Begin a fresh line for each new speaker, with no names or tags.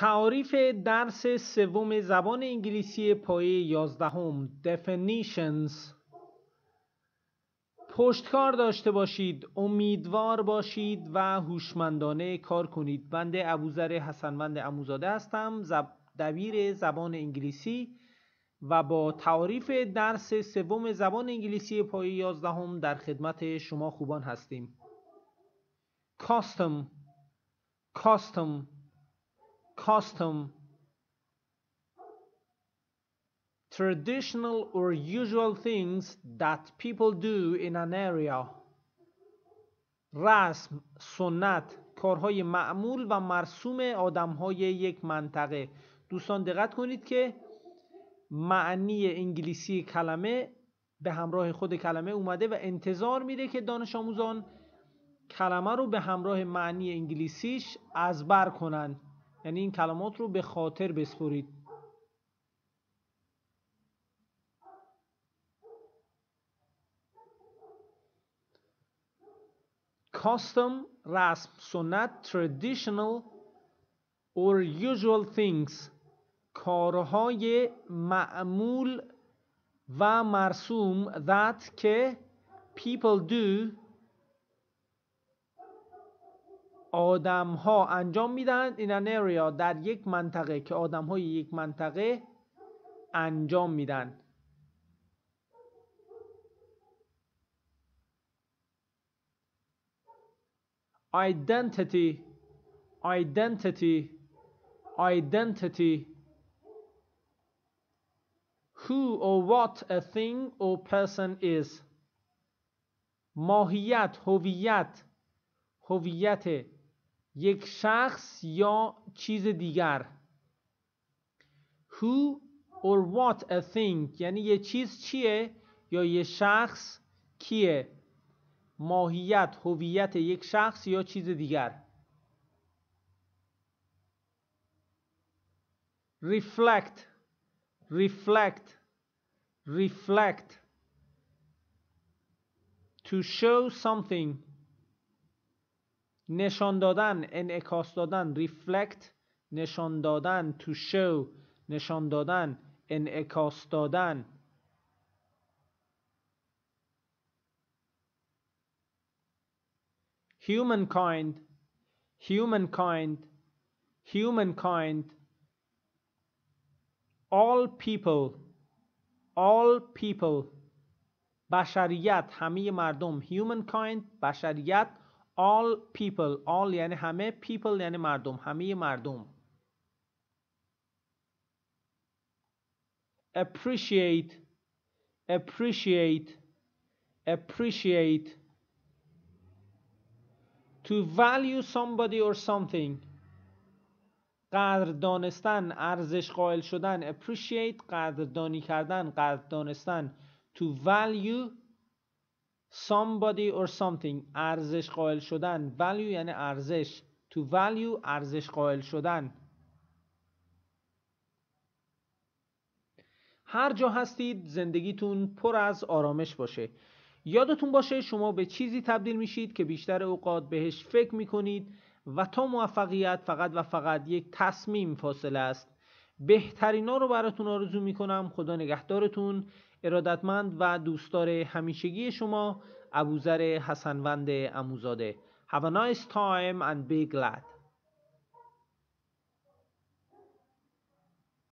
تعاریف درس سوم زبان انگلیسی پایه 11 Definitions پشتکار داشته باشید امیدوار باشید و هوشمندانه کار کنید بنده ابوذر حسنوند اموزاده هستم دبیر زبان انگلیسی و با تعاریف درس سوم زبان انگلیسی پایه 11 در خدمت شما خوبان هستیم کاستم کاستم custom, traditional or usual things that people do in an area رسم، سنت، کارهای معمول و مرسوم آدمهای یک منطقه دوستان دقت کنید که معنی انگلیسی کلمه به همراه خود کلمه اومده و انتظار میده که دانش آموزان کلمه رو به همراه معنی انگلیسیش از بر کنند یعنی این کلمات رو به خاطر بسپرید custom رسم سنت traditional or usual things کارهای معمول و مرسوم that که people do آدم ها انجام میدن این ان در یک منطقه که آدم های یک منطقه انجام میدن identity identity identity who or what a thing or person is ماهیت هویت هویت یک شخص یا چیز دیگر who or what a thing یعنی یه چیز چیه یا یه شخص کیه ماهیت هویت یک شخص یا چیز دیگر reflect reflect reflect to show something نشان دادن انعکاس دادن ریفلکت نشان دادن تو شو نشان دادن انعکاس دادن humankind humankind humankind all people all people بشریت همه مردم humankind بشریت all people all یعنی همه people یعنی مردم همه مردم appreciate appreciate appreciate to value somebody or something قدر دانستن ارزش قائل شدن appreciate قدردانی کردن قدر دانستن to value somebody or something ارزش قائل شدن value یعنی ارزش to value ارزش قائل شدن هر جا هستید زندگیتون پر از آرامش باشه یادتون باشه شما به چیزی تبدیل میشید که بیشتر اوقات بهش فکر میکنید و تا موفقیت فقط و فقط یک تصمیم فاصله است بهترین رو براتون آرزو میکنم خدا نگهدارتون ارادتمند و دوستدار همیشگی شما ابوذر حسنوند اموزاده Have a nice time and be glad